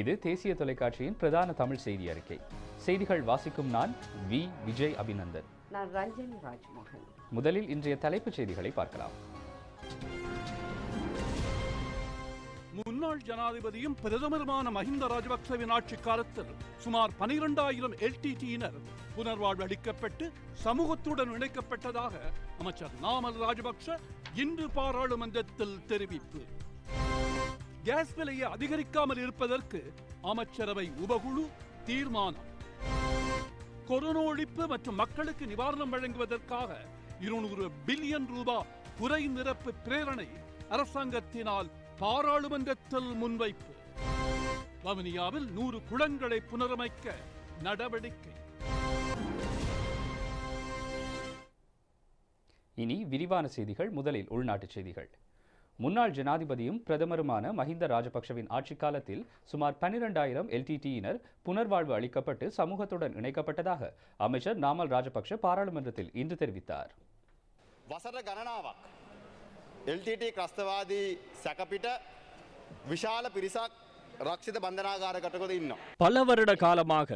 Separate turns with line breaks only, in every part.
இது தேசிய தொலைக்காட்சியின் பிரதான தமிழ் செய்தி அறிக்கை செய்திகள் வாசிக்கும் நான் வி விஜய் அபிநந்தன்
நான் ரஞ்சனி ராஜ்மோகன்
முதலில் இன்றைய தலைப்புச் செய்திகளை பார்க்கலாம்
முன்னாள் ஜனாதிபதியும்
பிரதமருமான மஹிந்த ராஜபக்சவின் ஆட்சி காலத்தில் சுமார் பனிரெண்டாயிரம் எல்டிடியினர் புனர்வாழ்வு அளிக்கப்பட்டு சமூகத்துடன் இணைக்கப்பட்டதாக அமைச்சர் நாமல் ராஜபக்ச இன்று பாராளுமன்றத்தில் தெரிவிப்பு கேஸ் விலையை அதிகரிக்காமல் இருப்பதற்கு அமைச்சரவை உபகுழு தீர்மானம் கொரோனா ஒழிப்பு மற்றும் மக்களுக்கு நிவாரணம் வழங்குவதற்காக இருநூறு பில்லியன் ரூபாய் குறை நிரப்பு பிரேரணை அரசாங்கத்தினால் பாராளுமன்றத்தில் முன்வைப்பு வவுனியாவில் நூறு குளங்களை புனரமைக்க நடவடிக்கை இனி விரிவான செய்திகள் முதலில் உள்நாட்டு செய்திகள் முன்னாள் ஜனாதிபதியும் பிரதமருமான மஹிந்த ராஜபக்ஷவின் ஆட்சிக் காலத்தில் சுமார் பனிரெண்டாயிரம் எல்டிடியினர் புனர்வாழ்வு அளிக்கப்பட்டு சமூகத்துடன் இணைக்கப்பட்டதாக அமைச்சர் நாமல் ராஜபக்ஷ பாராளுமன்றத்தில் இன்று தெரிவித்தார் වසර ගණනාවක් LTT ක්‍රස්තවාදී සැකපිට විශාල පිරිසක් රක්ෂිත බන්ධනාගාරකටකොද
பல வருட காலமாக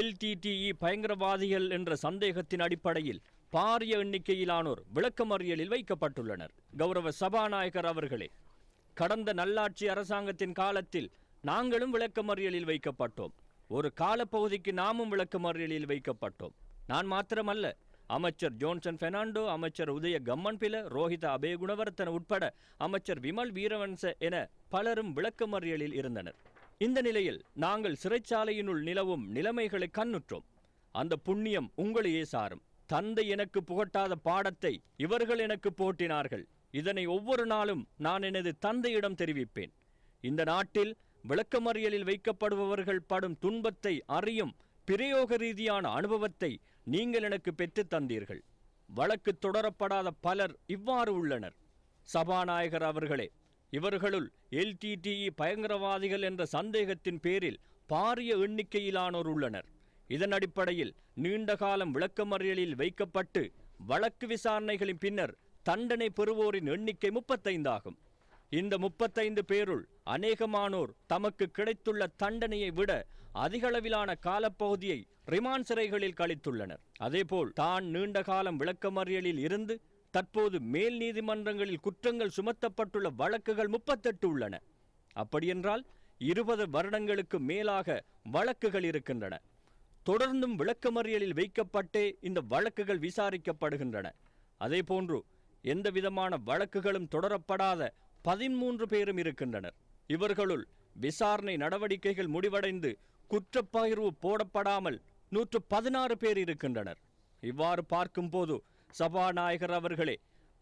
எல்டிடிஇ பயங்கரவாதிகள் என்ற சந்தேகத்தின் அடிப்படையில் பாரிய எண்ணிக்கையிலானோர் விளக்கமறியலில் வைக்கப்பட்டுள்ளனர் கௌரவ சபாநாயகர் அவர்களே கடந்த நல்லாட்சி அரசாங்கத்தின் காலத்தில் நாங்களும் விளக்கமறியலில் வைக்கப்பட்டோம் ஒரு காலப்பகுதிக்கு நாமும் விளக்கமறியலில் வைக்கப்பட்டோம் நான் மாத்திரமல்ல அமைச்சர் ஜோன்சன் பெர்னாண்டோ அமைச்சர் உதய கம்மன்பில அபே குணவர்த்தன உட்பட அமைச்சர் விமல் வீரவன்ச என பலரும் விளக்கமறியலில் இருந்தனர் இந்த நிலையில் நாங்கள் சிறைச்சாலையினுள் நிலவும் நிலைமைகளை கண்ணுற்றோம் அந்த புண்ணியம் உங்களையே சாரும் தந்தை எனக்கு புகட்டாத பாடத்தை இவர்கள் எனக்கு போட்டினார்கள் இதனை ஒவ்வொரு நாளும் நான் எனது தந்தையிடம் தெரிவிப்பேன் இந்த நாட்டில் விளக்கமறியலில் வைக்கப்படுபவர்கள் படும் துன்பத்தை அறியும் பிரயோக ரீதியான அனுபவத்தை நீங்கள் எனக்கு பெற்றுத் தந்தீர்கள் வழக்கு தொடரப்படாத பலர் இவ்வாறு உள்ளனர் சபாநாயகர் அவர்களே இவர்களுள் எல்டிடிஇ பயங்கரவாதிகள் என்ற சந்தேகத்தின் பேரில் பாரிய எண்ணிக்கையிலானோர் உள்ளனர் இதன் அடிப்படையில் நீண்டகாலம் விளக்கமறியலில் வைக்கப்பட்டு வழக்கு விசாரணைகளின் பின்னர் தண்டனை பெறுவோரின் எண்ணிக்கை முப்பத்தைந்தாகும் இந்த முப்பத்தைந்து பேருள் அநேகமானோர் தமக்கு கிடைத்துள்ள தண்டனையை விட அதிகளவிலான காலப்பகுதியை ரிமாண்ட் சிறைகளில் கழித்துள்ளனர் அதேபோல் தான் நீண்டகாலம் விளக்கமறியலில் இருந்து தற்போது மேல் நீதிமன்றங்களில் குற்றங்கள் சுமத்தப்பட்டுள்ள வழக்குகள் முப்பத்தெட்டு உள்ளன அப்படியென்றால் இருபது வருடங்களுக்கு மேலாக வழக்குகள் இருக்கின்றன தொடர்ந்தும் விளக்கமறியலில் வைக்கப்பட்டே இந்த வழக்குகள் விசாரிக்கப்படுகின்றன அதேபோன்று எந்த விதமான வழக்குகளும் தொடரப்படாத பதிமூன்று பேரும் இருக்கின்றனர் இவர்களுள் விசாரணை நடவடிக்கைகள் முடிவடைந்து குற்றப்பகிர்வு போடப்படாமல் நூற்று பதினாறு பேர் இருக்கின்றனர் இவ்வாறு பார்க்கும்போது சபாநாயகர் அவர்களே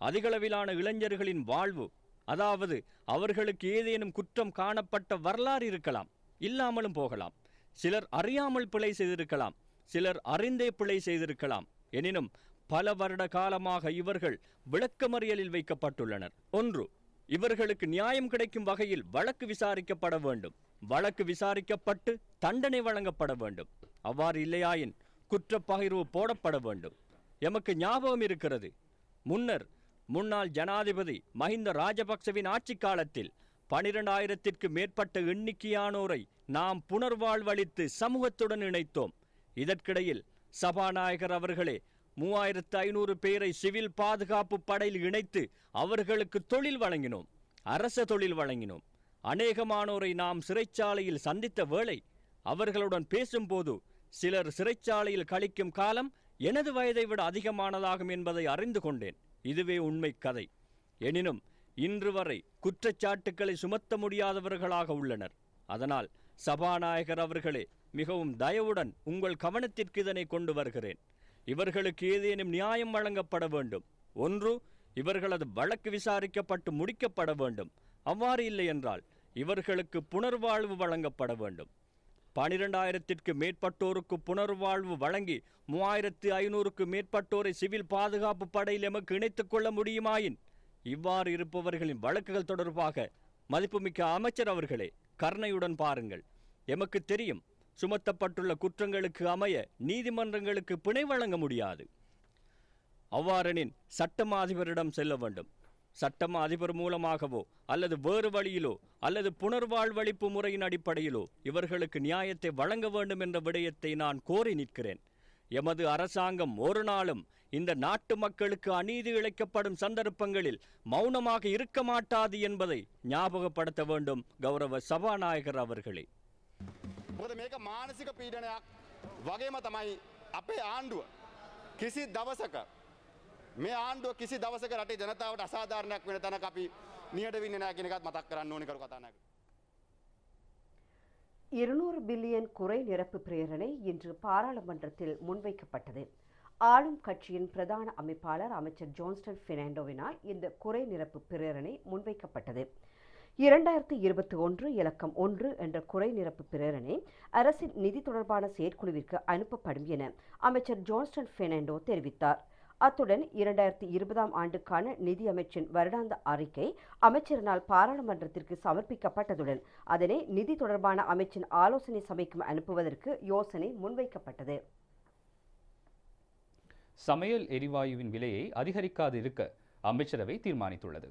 அதிகளவிலான இளைஞர்களின் வாழ்வு அதாவது அவர்களுக்கு ஏதேனும் குற்றம் காணப்பட்ட வரலாறு இருக்கலாம் இல்லாமலும் போகலாம் சிலர் அறியாமல் பிழை செய்திருக்கலாம் சிலர் அறிந்தே பிழை செய்திருக்கலாம் எனினும் பல வருட காலமாக இவர்கள் விளக்கமறியலில் வைக்கப்பட்டுள்ளனர் ஒன்று இவர்களுக்கு நியாயம் கிடைக்கும் வகையில் வழக்கு விசாரிக்கப்பட வேண்டும் வழக்கு விசாரிக்கப்பட்டு தண்டனை வழங்கப்பட வேண்டும் அவ்வாறு இல்லையாயின் குற்றப்பகிர்வு போடப்பட வேண்டும் எமக்கு ஞாபகம் இருக்கிறது முன்னர் முன்னாள் ஜனாதிபதி மஹிந்த ராஜபக்சவின் ஆட்சி காலத்தில் பனிரெண்டாயிரத்திற்கு மேற்பட்ட எண்ணிக்கையானோரை நாம் புனர்வாழ்வளித்து சமூகத்துடன் இணைத்தோம் இதற்கிடையில் சபாநாயகர் அவர்களே மூவாயிரத்து ஐநூறு பேரை சிவில் பாதுகாப்பு படையில் இணைத்து அவர்களுக்கு தொழில் வழங்கினோம் அரச தொழில் வழங்கினோம் அநேகமானோரை நாம் சிறைச்சாலையில் சந்தித்த வேளை அவர்களுடன் பேசும்போது சிலர் சிறைச்சாலையில் கழிக்கும் காலம் எனது வயதை விட அதிகமானதாகும் என்பதை அறிந்து கொண்டேன் இதுவே உண்மை கதை எனினும் இன்று வரை குற்றச்சாட்டுக்களை சுமத்த முடியாதவர்களாக உள்ளனர் அதனால் சபாநாயகர் அவர்களே மிகவும் தயவுடன் உங்கள் கவனத்திற்கு இதனை கொண்டு வருகிறேன் இவர்களுக்கு ஏதேனும் நியாயம் வழங்கப்பட வேண்டும் ஒன்று இவர்களது வழக்கு விசாரிக்கப்பட்டு முடிக்கப்பட வேண்டும் அவ்வாறு இல்லை என்றால் இவர்களுக்கு புனர்வாழ்வு வழங்கப்பட வேண்டும் பனிரெண்டாயிரத்திற்கு மேற்பட்டோருக்கு புனர்வாழ்வு வழங்கி மூவாயிரத்து ஐநூறுக்கு மேற்பட்டோரை சிவில் பாதுகாப்பு படையில் எமக்கு இணைத்துக் கொள்ள முடியுமாயின் இவ்வாறு இருப்பவர்களின் வழக்குகள் தொடர்பாக மதிப்புமிக்க அமைச்சர் அவர்களே கருணையுடன் பாருங்கள் எமக்கு தெரியும் சுமத்தப்பட்டுள்ள குற்றங்களுக்கு அமைய நீதிமன்றங்களுக்கு பிணை வழங்க முடியாது அவ்வாறெனின் சட்டம் அதிபரிடம் செல்ல வேண்டும் சட்டம் அதிபர் மூலமாகவோ அல்லது வேறு வழியிலோ அல்லது புனர்வாழ்வளிப்பு முறையின் அடிப்படையிலோ இவர்களுக்கு நியாயத்தை வழங்க வேண்டும் என்ற விடயத்தை நான் கோரி நிற்கிறேன் எமது அரசாங்கம் ஒரு நாளும் இந்த நாட்டு மக்களுக்கு அநீதி இழைக்கப்படும் சந்தர்ப்பங்களில் மௌனமாக இருக்க மாட்டாது என்பதை ஞாபகப்படுத்த வேண்டும் கௌரவ சபாநாயகர் அவர்களே
මානසික පීඩනයක් වගේම තමයි අපේ அப்பே කිසි கிசி මේ மே ஆண்டு දවසක රටේ ජනතාවට අසාධාරණයක් அசாதாரண තැනක අපි නියට වෙන්නේ නැහැ කියන
இருநூறு பில்லியன் குறை நிரப்பு பிரேரணை இன்று பாராளுமன்றத்தில் முன்வைக்கப்பட்டது ஆளும் கட்சியின் பிரதான அமைப்பாளர் அமைச்சர் ஜான்ஸ்டன் பினாண்டோவினால் இந்த குறை நிரப்பு பிரேரணை முன்வைக்கப்பட்டது இரண்டாயிரத்தி இருபத்தி ஒன்று இலக்கம் ஒன்று என்ற குறை நிரப்பு பிரேரணை அரசின் நிதி தொடர்பான செயற்குழுவிற்கு அனுப்பப்படும் என அமைச்சர் ஜான்ஸ்டன் பெர்னாண்டோ தெரிவித்தார் அத்துடன் இரண்டாயிரத்தி இருபதாம் ஆண்டுக்கான நிதி அமைச்சின் வருடாந்த அறிக்கை அமைச்சரினால் பாராளுமன்றத்திற்கு சமர்ப்பிக்கப்பட்டதுடன் அதனை நிதி தொடர்பான அமைச்சின் ஆலோசனை சபைக்கும் அனுப்புவதற்கு யோசனை முன்வைக்கப்பட்டது
சமையல் எரிவாயுவின் விலையை அதிகரிக்காது இருக்க அமைச்சரவை தீர்மானித்துள்ளது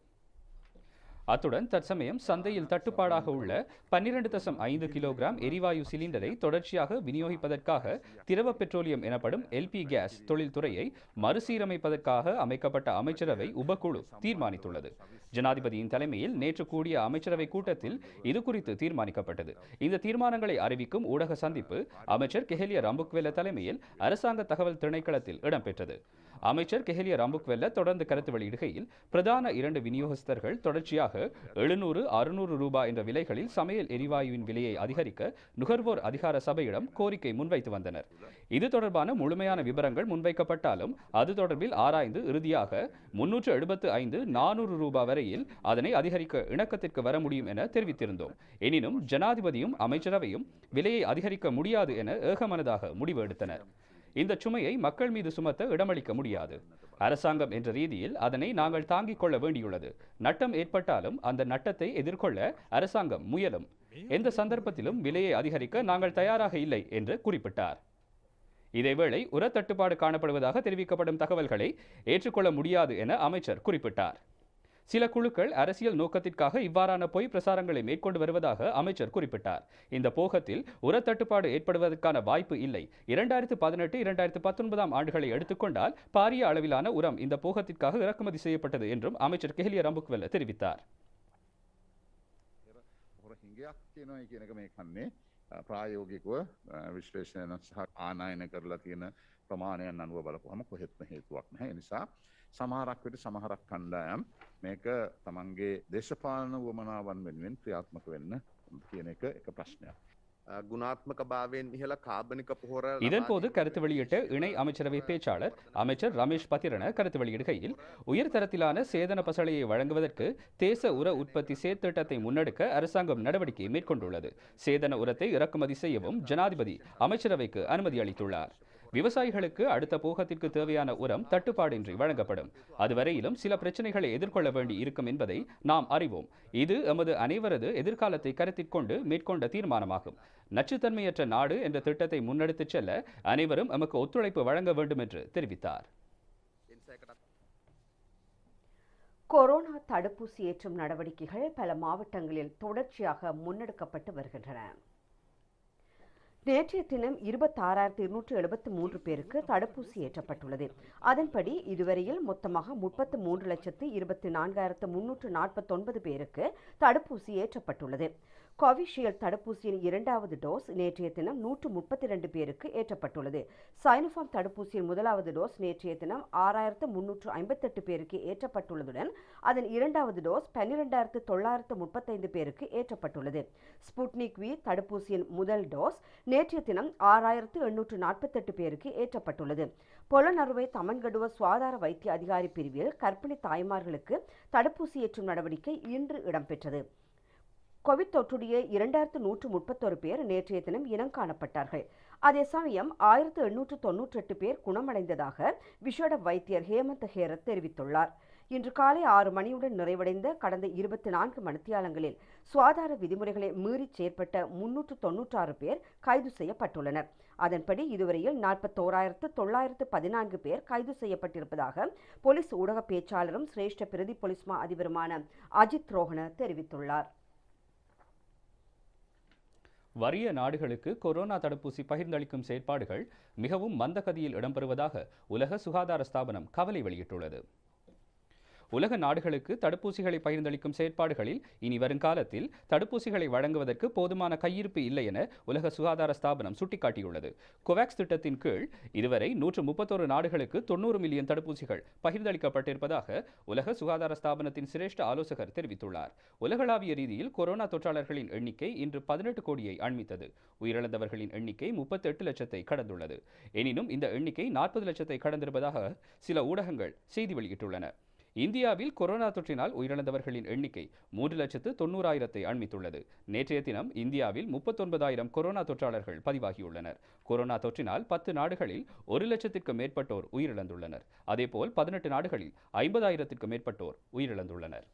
அத்துடன் தற்சமயம் சந்தையில் தட்டுப்பாடாக உள்ள பன்னிரண்டு தசம் ஐந்து கிலோகிராம் எரிவாயு சிலிண்டரை தொடர்ச்சியாக விநியோகிப்பதற்காக திரவ பெட்ரோலியம் எனப்படும் எல்பி கேஸ் தொழில்துறையை மறுசீரமைப்பதற்காக அமைக்கப்பட்ட அமைச்சரவை உபக்குழு தீர்மானித்துள்ளது ஜனாதிபதியின் தலைமையில் நேற்று கூடிய அமைச்சரவை கூட்டத்தில் இது குறித்து தீர்மானிக்கப்பட்டது இந்த தீர்மானங்களை அறிவிக்கும் ஊடக சந்திப்பு அமைச்சர் கெஹலிய ரம்புக்வெல தலைமையில் அரசாங்க தகவல் திணைக்களத்தில் இடம்பெற்றது அமைச்சர் கெஹலிய வெல்ல தொடர்ந்து கருத்து வெளியிடுகையில் பிரதான இரண்டு விநியோகஸ்தர்கள் தொடர்ச்சியாக எழுநூறு அறுநூறு ரூபாய் என்ற விலைகளில் சமையல் எரிவாயுவின் விலையை அதிகரிக்க நுகர்வோர் அதிகார சபையிடம் கோரிக்கை முன்வைத்து வந்தனர் இது தொடர்பான முழுமையான விவரங்கள் முன்வைக்கப்பட்டாலும் அது தொடர்பில் ஆராய்ந்து இறுதியாக முன்னூற்று எழுபத்து ஐந்து நானூறு ரூபாய் வரையில் அதனை அதிகரிக்க இணக்கத்திற்கு வர முடியும் என தெரிவித்திருந்தோம் எனினும் ஜனாதிபதியும் அமைச்சரவையும் விலையை அதிகரிக்க முடியாது என ஏகமனதாக முடிவு எடுத்தனர் இந்த சுமையை மக்கள் மீது சுமத்த இடமளிக்க முடியாது அரசாங்கம் என்ற ரீதியில் அதனை நாங்கள் தாங்கிக் கொள்ள வேண்டியுள்ளது நட்டம் ஏற்பட்டாலும் அந்த நட்டத்தை எதிர்கொள்ள அரசாங்கம் முயலும் எந்த சந்தர்ப்பத்திலும் விலையை அதிகரிக்க நாங்கள் தயாராக இல்லை என்று குறிப்பிட்டார் இதேவேளை உரத்தட்டுப்பாடு காணப்படுவதாக தெரிவிக்கப்படும் தகவல்களை ஏற்றுக்கொள்ள முடியாது என அமைச்சர் குறிப்பிட்டார் சில குழுக்கள் அரசியல் நோக்கத்திற்காக இவ்வாறான பொய் பிரசாரங்களை மேற்கொண்டு வருவதாக அமைச்சர் குறிப்பிட்டார் இந்த போகத்தில் உரத்தட்டுப்பாடு ஏற்படுவதற்கான வாய்ப்பு இல்லை இரண்டாயிரத்து பதினெட்டு இரண்டாயிரத்து பத்தொன்பதாம் ஆண்டுகளை எடுத்துக்கொண்டால் பாரிய அளவிலான உரம் இந்த போகத்திற்காக இறக்குமதி செய்யப்பட்டது என்றும் அமைச்சர் கெஹிலிய ரம்புக்வெல்ல தெரிவித்தார் ප්‍රායෝගිකව විශ්ලේෂණය සහ ආනයන කරලා තියෙන ප්‍රමාණයන් අනුව බලපුවම කොහෙත්ම හේතුවක් නැහැ. නිසා සමහරක් විට සමහරක් කණ්ඩායම් මේක තමන්ගේ දේශපාලන වුවමනාවන් වෙනුවෙන් ක්‍රියාත්මක වෙන්න කියන එක එක ප්‍රශ්නයක්. குணாத்மக பாவேன் இகல காபனிக போற இதன்போது கருத்து வெளியிட்ட இணை அமைச்சரவை பேச்சாளர் அமைச்சர் ரமேஷ் பத்திரன கருத்து வெளியிடுகையில் உயர்தரத்திலான சேதன பசளையை வழங்குவதற்கு தேச உர உற்பத்தி சேர்த்திட்டத்தை முன்னெடுக்க அரசாங்கம் நடவடிக்கை மேற்கொண்டுள்ளது சேதன உரத்தை இறக்குமதி செய்யவும் ஜனாதிபதி அமைச்சரவைக்கு அனுமதி அளித்துள்ளார் விவசாயிகளுக்கு அடுத்த போகத்திற்கு தேவையான உரம் தட்டுப்பாடின்றி வழங்கப்படும் அதுவரையிலும் சில பிரச்சனைகளை எதிர்கொள்ள வேண்டி இருக்கும் என்பதை நாம் அறிவோம் இது எமது அனைவரது எதிர்காலத்தை கருத்திற்கொண்டு மேற்கொண்ட தீர்மானமாகும் நச்சுத்தன்மையற்ற நாடு என்ற திட்டத்தை முன்னெடுத்துச் செல்ல அனைவரும் எமக்கு ஒத்துழைப்பு வழங்க வேண்டும் என்று தெரிவித்தார்
கொரோனா தடுப்பூசி ஏற்றும் நடவடிக்கைகள் பல மாவட்டங்களில் தொடர்ச்சியாக முன்னெடுக்கப்பட்டு வருகின்றன நேற்றைய தினம் இருபத்தாறாயிரத்தி இருநூற்று எழுபத்தி மூன்று பேருக்கு தடுப்பூசி ஏற்றப்பட்டுள்ளது அதன்படி இதுவரையில் மொத்தமாக முப்பத்து மூன்று லட்சத்து இருபத்தி நான்காயிரத்து முன்னூற்று நாற்பத்தொன்பது பேருக்கு தடுப்பூசி ஏற்றப்பட்டுள்ளது கோவிஷீல்டு தடுப்பூசியின் இரண்டாவது டோஸ் நேற்றைய தினம் நூற்று முப்பத்தி ரெண்டு பேருக்கு ஏற்றப்பட்டுள்ளது சைனோஃபார்ம் தடுப்பூசியின் முதலாவது டோஸ் நேற்றைய தினம் ஆறாயிரத்து முன்னூற்று ஐம்பத்தெட்டு பேருக்கு ஏற்றப்பட்டுள்ளதுடன் அதன் இரண்டாவது டோஸ் பன்னிரெண்டாயிரத்து தொள்ளாயிரத்து முப்பத்தைந்து பேருக்கு ஏற்றப்பட்டுள்ளது ஸ்புட்னிக் வி தடுப்பூசியின் முதல் டோஸ் நேற்றைய தினம் ஆறாயிரத்து எண்ணூற்று நாற்பத்தெட்டு பேருக்கு ஏற்றப்பட்டுள்ளது பொலனறுவை தமன்கடுவ சுகாதார வைத்திய அதிகாரி பிரிவில் கர்ப்பிணி தாய்மார்களுக்கு தடுப்பூசி ஏற்றும் நடவடிக்கை இன்று இடம்பெற்றது கோவிட் தொற்றுடைய இரண்டாயிரத்து நூற்று முப்பத்தொரு பேர் நேற்றைய தினம் இனம் காணப்பட்டார்கள் அதே சமயம் ஆயிரத்து எண்ணூற்று தொன்னூற்றி எட்டு பேர் குணமடைந்ததாக விஷேட வைத்தியர் ஹேமந்த் ஹேரத் தெரிவித்துள்ளார் இன்று காலை ஆறு மணியுடன் நிறைவடைந்த கடந்த இருபத்தி நான்கு மணித்தியாலங்களில் சுகாதார விதிமுறைகளை மீறிச் செயற்பட்ட முன்னூற்று தொன்னூற்றாறு பேர் கைது செய்யப்பட்டுள்ளனர் அதன்படி இதுவரையில் நாற்பத்தோராயிரத்து தொள்ளாயிரத்து பதினான்கு பேர் கைது செய்யப்பட்டிருப்பதாக போலீஸ் ஊடக பேச்சாளரும் சிரேஷ்ட பிரதி போலீஸ் மா அதிபருமான அஜித் ரோஹன தெரிவித்துள்ளார்
வறிய நாடுகளுக்கு கொரோனா தடுப்பூசி பகிர்ந்தளிக்கும் செயற்பாடுகள் மிகவும் மந்தகதியில் இடம்பெறுவதாக உலக சுகாதார ஸ்தாபனம் கவலை வெளியிட்டுள்ளது உலக நாடுகளுக்கு தடுப்பூசிகளை பகிர்ந்தளிக்கும் செயற்பாடுகளில் இனி வருங்காலத்தில் தடுப்பூசிகளை வழங்குவதற்கு போதுமான கையிருப்பு இல்லை என உலக சுகாதார ஸ்தாபனம் சுட்டிக்காட்டியுள்ளது கோவாக்ஸ் திட்டத்தின் கீழ் இதுவரை நூற்று முப்பத்தோரு நாடுகளுக்கு தொண்ணூறு மில்லியன் தடுப்பூசிகள் பகிர்ந்தளிக்கப்பட்டிருப்பதாக உலக சுகாதார ஸ்தாபனத்தின் சிரேஷ்ட ஆலோசகர் தெரிவித்துள்ளார் உலகளாவிய ரீதியில் கொரோனா தொற்றாளர்களின் எண்ணிக்கை இன்று பதினெட்டு கோடியை அண்மித்தது உயிரிழந்தவர்களின் எண்ணிக்கை முப்பத்தி எட்டு லட்சத்தை கடந்துள்ளது எனினும் இந்த எண்ணிக்கை நாற்பது லட்சத்தை கடந்திருப்பதாக சில ஊடகங்கள் செய்தி வெளியிட்டுள்ளன இந்தியாவில் கொரோனா தொற்றினால் உயிரிழந்தவர்களின் எண்ணிக்கை மூன்று லட்சத்து தொண்ணூறாயிரத்தை அண்மித்துள்ளது நேற்றைய தினம் இந்தியாவில் முப்பத்தொன்பதாயிரம் கொரோனா தொற்றாளர்கள் பதிவாகியுள்ளனர் கொரோனா தொற்றினால் பத்து நாடுகளில் ஒரு லட்சத்திற்கும் மேற்பட்டோர் உயிரிழந்துள்ளனர் அதேபோல் பதினெட்டு நாடுகளில் ஐம்பதாயிரத்திற்கும் மேற்பட்டோர் உயிரிழந்துள்ளனர்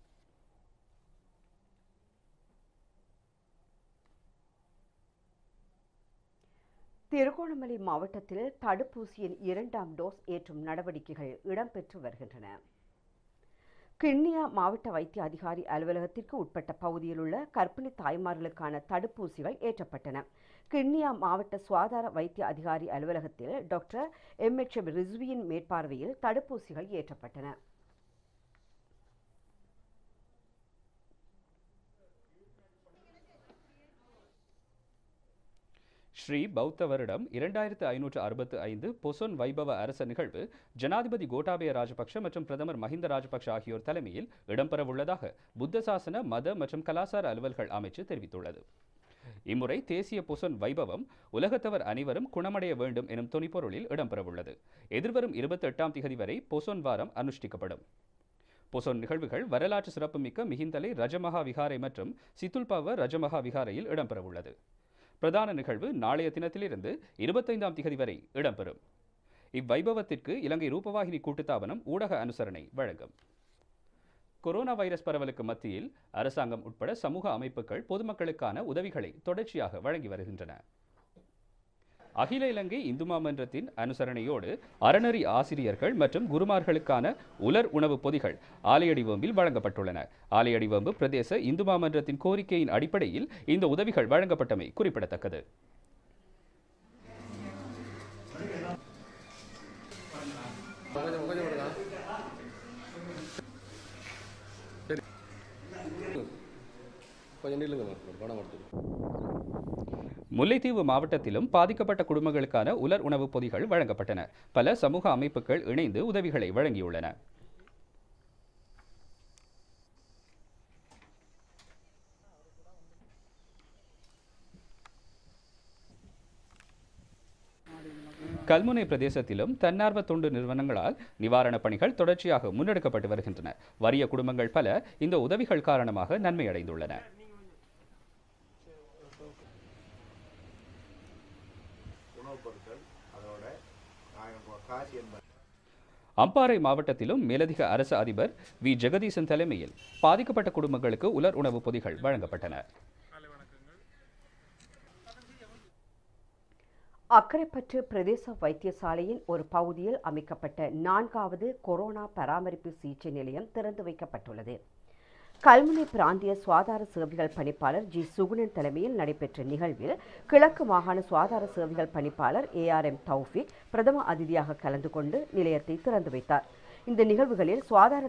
திருகோணமலை மாவட்டத்தில் தடுப்பூசியின் இரண்டாம் டோஸ் ஏற்றும் நடவடிக்கைகள் இடம்பெற்று வருகின்றன கிண்ணியா மாவட்ட வைத்திய அதிகாரி அலுவலகத்திற்கு உட்பட்ட பகுதியில் உள்ள கர்ப்பிணி தாய்மார்களுக்கான தடுப்பூசிகள் ஏற்றப்பட்டன கிண்ணியா மாவட்ட சுகாதார வைத்திய அதிகாரி அலுவலகத்தில் டாக்டர் எம் எச் எம் ரிஸ்வியின் மேற்பார்வையில் தடுப்பூசிகள் ஏற்றப்பட்டன
ஸ்ரீ பௌத்த வருடம் இரண்டாயிரத்து ஐநூற்று அறுபத்து ஐந்து பொசொன் வைபவ அரச நிகழ்வு ஜனாதிபதி கோட்டாபய ராஜபக்ஷ மற்றும் பிரதமர் மஹிந்த ராஜபக்ஷ ஆகியோர் தலைமையில் இடம்பெறவுள்ளதாக புத்த சாசன மத மற்றும் கலாசார அலுவல்கள் அமைச்சு தெரிவித்துள்ளது இம்முறை தேசிய பொசொன் வைபவம் உலகத்தவர் அனைவரும் குணமடைய வேண்டும் எனும் துணிப்பொருளில் இடம்பெறவுள்ளது எதிர்வரும் இருபத்தி எட்டாம் திகதி வரை பொசொன் வாரம் அனுஷ்டிக்கப்படும் பொசொன் நிகழ்வுகள் வரலாற்று சிறப்புமிக்க மிகிந்தலை ரஜமகா விகாரை மற்றும் சித்துல்பாவ ரஜமகா விகாரையில் இடம்பெறவுள்ளது பிரதான நிகழ்வு நாளைய தினத்திலிருந்து இருபத்தைந்தாம் திகதி வரை இடம்பெறும் இவ்வைபவத்திற்கு இலங்கை ரூபவாகினி கூட்டுத்தாபனம் ஊடக அனுசரணை வழங்கும் கொரோனா வைரஸ் பரவலுக்கு மத்தியில் அரசாங்கம் உட்பட சமூக அமைப்புகள் பொதுமக்களுக்கான உதவிகளை தொடர்ச்சியாக வழங்கி வருகின்றன அகில இலங்கை இந்து மாமன்றத்தின் அனுசரணையோடு அறநெறி ஆசிரியர்கள் மற்றும் குருமார்களுக்கான உலர் உணவு பொதிகள் ஆலையடிவம்பில் வழங்கப்பட்டுள்ளன ஆலையடிவம்பு பிரதேச இந்து மாமன்றத்தின் கோரிக்கையின் அடிப்படையில் இந்த உதவிகள் வழங்கப்பட்டமை குறிப்பிடத்தக்கது முல்லைத்தீவு மாவட்டத்திலும் பாதிக்கப்பட்ட குடும்பங்களுக்கான உலர் உணவுப் பொதிகள் வழங்கப்பட்டன பல சமூக அமைப்புகள் இணைந்து உதவிகளை வழங்கியுள்ளன கல்முனை பிரதேசத்திலும் தன்னார்வ தொண்டு நிறுவனங்களால் நிவாரணப் பணிகள் தொடர்ச்சியாக முன்னெடுக்கப்பட்டு வருகின்றன வறிய குடும்பங்கள் பல இந்த உதவிகள் காரணமாக நன்மை அடைந்துள்ளன அம்பாறை மாவட்டத்திலும் மேலதிக அரசு அதிபர் வி ஜெகதீசன் தலைமையில் பாதிக்கப்பட்ட குடும்பங்களுக்கு உலர் உணவு பொதிகள் வழங்கப்பட்டன
அக்கரைப்பற்று பிரதேச வைத்தியசாலையின் ஒரு பகுதியில் அமைக்கப்பட்ட நான்காவது கொரோனா பராமரிப்பு சிகிச்சை நிலையம் திறந்து வைக்கப்பட்டுள்ளது கல்முனை பிராந்திய சுவாதார சேவைகள் பணிப்பாளர் ஜி சுகுணன் தலைமையில் நடைபெற்ற நிகழ்வில் கிழக்கு மாகாண சுவாதார சேவைகள் பணிப்பாளர் ஏ ஆர் எம் தௌஃபிக் பிரதம அதிதியாக கலந்து கொண்டு நிலையத்தை திறந்து வைத்தார் இந்த நிகழ்வுகளில்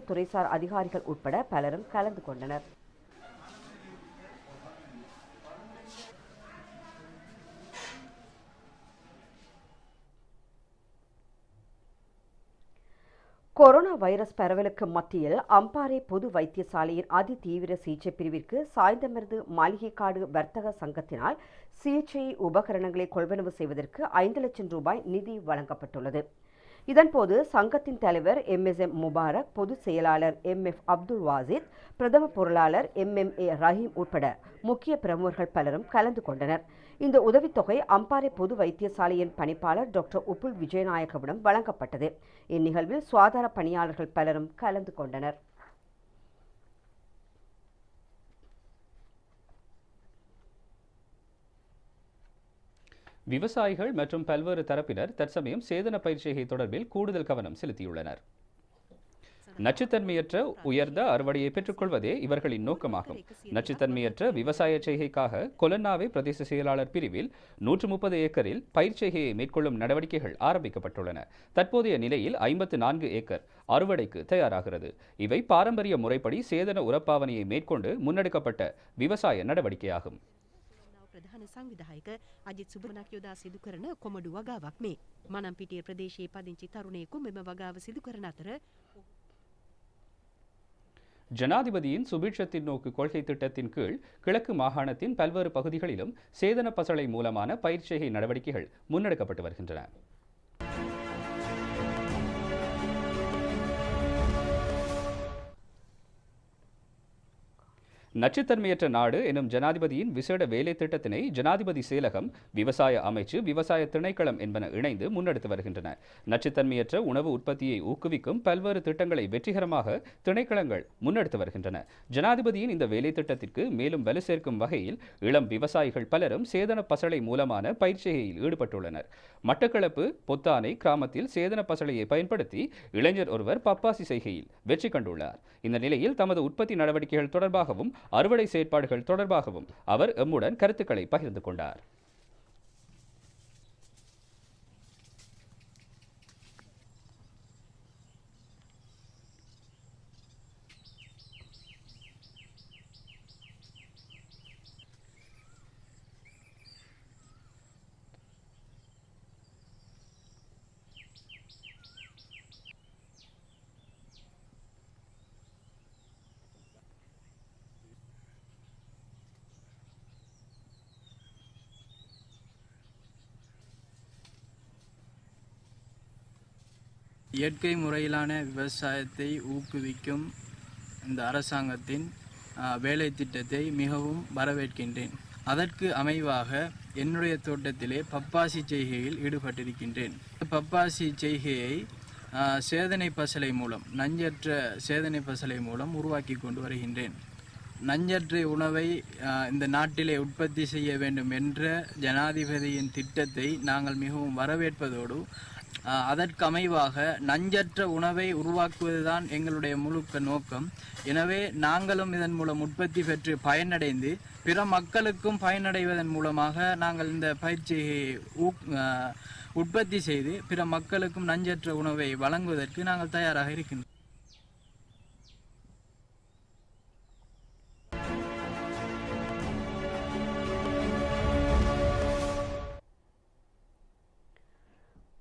துறைசார் அதிகாரிகள் உட்பட பலரும் கலந்து கொண்டனர் கொரோனா வைரஸ் பரவலுக்கு மத்தியில் அம்பாறை பொது வைத்தியசாலையின் அதிதீவிர சிகிச்சை பிரிவிற்கு சாய்ந்தமர்ந்து மாளிகைக்காடு வர்த்தக சங்கத்தினால் சிகிச்சை உபகரணங்களை கொள்வனவு செய்வதற்கு ஐந்து லட்சம் ரூபாய் நிதி வழங்கப்பட்டுள்ளது இதன்போது சங்கத்தின் தலைவர் எம் எஸ் எம் முபாரக் பொதுச் செயலாளர் எம் எஃப் அப்துல் வாசித் பிரதம பொருளாளர் எம் எம் ஏ ரஹீம் உட்பட முக்கிய பிரமுகர்கள் பலரும் கலந்து கொண்டனர் இந்த உதவித்தொகை அம்பாறை பொது வைத்தியசாலையின் பணிப்பாளர் டாக்டர் உப்புல் விஜயநாயகவிடம் வழங்கப்பட்டது இந்நிகழ்வில் சுகாதார பணியாளர்கள் பலரும் கலந்து கொண்டனர்
விவசாயிகள் மற்றும் பல்வேறு தரப்பினர் தற்சமயம் சேதன பயிற்சிகை தொடர்பில் கூடுதல் கவனம் செலுத்தியுள்ளனர் நச்சுத்தன்மையற்ற உயர்ந்த அறுவடையை பெற்றுக்கொள்வதே இவர்களின் நோக்கமாகும் நச்சுத்தன்மையற்ற விவசாய செய்கைக்காக கொலன்னாவை பிரதேச செயலாளர் பிரிவில் நூற்று முப்பது ஏக்கரில் பயிர் செய்கையை மேற்கொள்ளும் நடவடிக்கைகள் ஆரம்பிக்கப்பட்டுள்ளன தற்போதைய நிலையில் ஐம்பத்து நான்கு ஏக்கர் அறுவடைக்கு தயாராகிறது இவை பாரம்பரிய முறைப்படி சேதன உரப்பாவனையை மேற்கொண்டு முன்னெடுக்கப்பட்ட விவசாய நடவடிக்கையாகும்
ප්‍රධාන සංවිධායක අජිත් සුබනක් සිදු කරන කොමඩු වගාවක් මේ. මනම්පිටිය ප්‍රදේශයේ පදිංචි තරුණයෙකු මෙම වගාව සිදු කරන අතර
ஜனாதிபதியின் சுபீட்சத்தின் நோக்கு கொள்கை திட்டத்தின் கீழ் கிழக்கு மாகாணத்தின் பல்வேறு பகுதிகளிலும் சேதன பசலை மூலமான பயிற்சிகை நடவடிக்கைகள் முன்னெடுக்கப்பட்டு வருகின்றன நச்சுத்தன்மையற்ற நாடு எனும் ஜனாதிபதியின் விசேட வேலை திட்டத்தினை ஜனாதிபதி செயலகம் விவசாய அமைச்சு விவசாய திணைக்களம் என்பன இணைந்து முன்னெடுத்து வருகின்றன நச்சுத்தன்மையற்ற உணவு உற்பத்தியை ஊக்குவிக்கும் பல்வேறு திட்டங்களை வெற்றிகரமாக திணைக்களங்கள் முன்னெடுத்து வருகின்றன ஜனாதிபதியின் இந்த வேலை திட்டத்திற்கு மேலும் வலு சேர்க்கும் வகையில் இளம் விவசாயிகள் பலரும் சேதன பசலை மூலமான பயிற்சியில் ஈடுபட்டுள்ளனர் மட்டக்களப்பு பொத்தானை கிராமத்தில் சேதன பசலையை பயன்படுத்தி இளைஞர் ஒருவர் பப்பாசி செய்கையில் வெற்றி கண்டுள்ளார் இந்த நிலையில் தமது உற்பத்தி நடவடிக்கைகள் தொடர்பாகவும் அறுவடை செயற்பாடுகள் தொடர்பாகவும் அவர் எம்முடன் கருத்துக்களை பகிர்ந்து கொண்டார்
இயற்கை முறையிலான விவசாயத்தை ஊக்குவிக்கும் இந்த அரசாங்கத்தின் வேலை திட்டத்தை மிகவும் வரவேற்கின்றேன் அதற்கு அமைவாக என்னுடைய தோட்டத்திலே பப்பாசி செய்கையில் ஈடுபட்டிருக்கின்றேன் பப்பாசி செய்கையை சேதனை பசலை மூலம் நஞ்சற்ற சேதனை பசலை மூலம் உருவாக்கி கொண்டு வருகின்றேன் நஞ்சற்ற உணவை இந்த நாட்டிலே உற்பத்தி செய்ய வேண்டும் என்ற ஜனாதிபதியின் திட்டத்தை நாங்கள் மிகவும் வரவேற்பதோடு அதற்கமைவாக நஞ்சற்ற உணவை உருவாக்குவதுதான் எங்களுடைய முழுக்க நோக்கம் எனவே நாங்களும் இதன் மூலம் உற்பத்தி பெற்று பயனடைந்து பிற மக்களுக்கும் பயனடைவதன் மூலமாக நாங்கள் இந்த பயிற்சியை உற்பத்தி செய்து பிற மக்களுக்கும் நஞ்சற்ற உணவை வழங்குவதற்கு நாங்கள் தயாராக இருக்கின்றோம்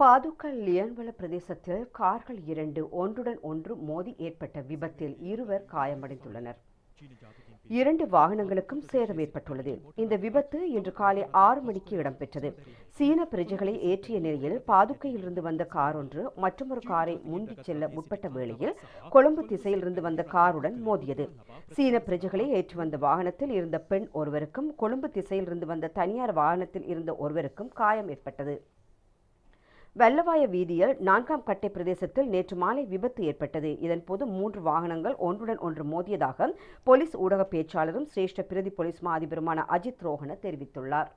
பாதுக்கல் லியன்வள பிரதேசத்தில் கார்கள் இரண்டு ஒன்றுடன் ஒன்று மோதி ஏற்பட்ட விபத்தில் இருவர் காயமடைந்துள்ளனர் இரண்டு வாகனங்களுக்கும் சேதம் ஏற்பட்டுள்ளது இந்த விபத்து இன்று காலை ஆறு மணிக்கு இடம்பெற்றது சீன பிரஜைகளை ஏற்றிய நிலையில் பாதுக்கையிலிருந்து வந்த கார் ஒன்று மற்றொரு காரை முந்தி செல்ல முற்பட்ட வேளையில் கொழும்பு திசையிலிருந்து வந்த காருடன் மோதியது சீன பிரஜைகளை ஏற்றி வந்த வாகனத்தில் இருந்த பெண் ஒருவருக்கும் கொழும்பு திசையிலிருந்து வந்த தனியார் வாகனத்தில் இருந்த ஒருவருக்கும் காயம் ஏற்பட்டது வெள்ளவாய வீதியில் நான்காம் கட்டை பிரதேசத்தில் நேற்று மாலை விபத்து ஏற்பட்டது இதன் போது மூன்று வாகனங்கள் ஒன்றுடன் ஒன்று மோதியதாக போலீஸ் ஊடக பேச்சாளரும் சிரேஷ்ட பிரதி போலீஸ் மா அதிபருமான அஜித் ரோஹன தெரிவித்துள்ளார்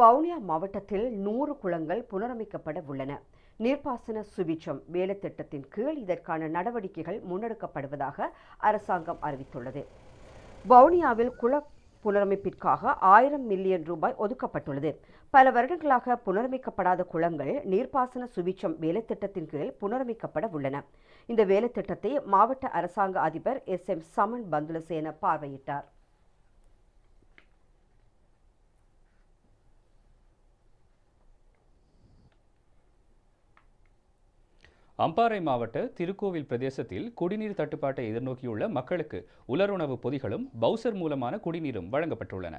வவுனியா மாவட்டத்தில் நூறு குளங்கள் புனரமைக்கப்பட உள்ளன நீர்ப்பாசன சுவிச்சம் வேலை திட்டத்தின் கீழ் இதற்கான நடவடிக்கைகள் முன்னெடுக்கப்படுவதாக அரசாங்கம் அறிவித்துள்ளது வவுனியாவில் குள புனரமைப்பிற்காக ஆயிரம் மில்லியன் ரூபாய் ஒதுக்கப்பட்டுள்ளது பல வருடங்களாக புனரமைக்கப்படாத குளங்கள் நீர்ப்பாசன சுவிச்சம் வேலைத்திட்டத்தின் கீழ் புனரமைக்கப்பட உள்ளன இந்த வேலைத்திட்டத்தை மாவட்ட அரசாங்க அதிபர் எஸ் எம் சமன் பந்துலசேன பார்வையிட்டார்
அம்பாறை மாவட்ட திருக்கோவில் பிரதேசத்தில் குடிநீர் தட்டுப்பாட்டை எதிர்நோக்கியுள்ள மக்களுக்கு உலருணவு பொதிகளும் பவுசர் மூலமான குடிநீரும் வழங்கப்பட்டுள்ளன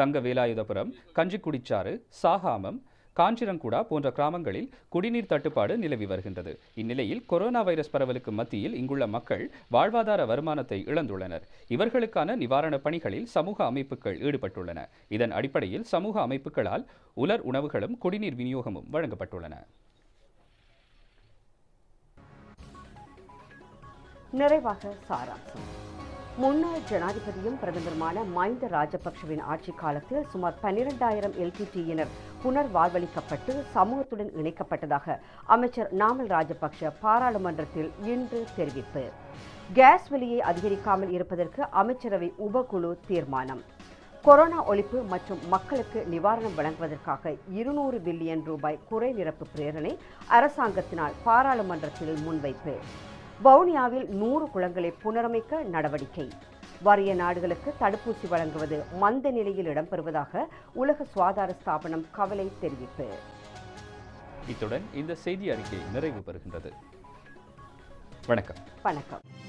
தங்க வேலாயுதபுரம் கஞ்சிக்குடிச்சாறு சாகாமம் காஞ்சிரங்குடா போன்ற கிராமங்களில் குடிநீர் தட்டுப்பாடு நிலவி வருகின்றது இந்நிலையில் கொரோனா வைரஸ் பரவலுக்கு மத்தியில் இங்குள்ள மக்கள் வாழ்வாதார வருமானத்தை இழந்துள்ளனர் இவர்களுக்கான நிவாரணப் பணிகளில் சமூக அமைப்புகள் ஈடுபட்டுள்ளன இதன் அடிப்படையில் சமூக அமைப்புகளால் உலர் உணவுகளும் குடிநீர் விநியோகமும் வழங்கப்பட்டுள்ளன
நிறைவாக சாராம்சம் முன்னாள் ஜனாதிபதியும் பிரதமருமான மஹிந்த ராஜபக்ஷவின் ஆட்சிக் காலத்தில் சுமார் பன்னிரண்டாயிரம் எல்டிடியினர் புனர் வாழ்வளிக்கப்பட்டு சமூகத்துடன் இணைக்கப்பட்டதாக அமைச்சர் நாமல் ராஜபக்ஷ பாராளுமன்றத்தில் இன்று தெரிவிப்பு கேஸ் விலையை அதிகரிக்காமல் இருப்பதற்கு அமைச்சரவை உபகுழு தீர்மானம் கொரோனா ஒழிப்பு மற்றும் மக்களுக்கு நிவாரணம் வழங்குவதற்காக இருநூறு பில்லியன் ரூபாய் குறை நிரப்பு பிரேரணை அரசாங்கத்தினால் பாராளுமன்றத்தில் முன்வைப்பு வவுனியாவில் நூறு குளங்களை புனரமைக்க நடவடிக்கை வறிய நாடுகளுக்கு தடுப்பூசி வழங்குவது மந்த நிலையில் இடம்பெறுவதாக உலக சுகாதார ஸ்தாபனம் கவலை தெரிவிப்பு
இத்துடன் இந்த செய்தி அறிக்கை நிறைவு பெறுகின்றது வணக்கம்
வணக்கம்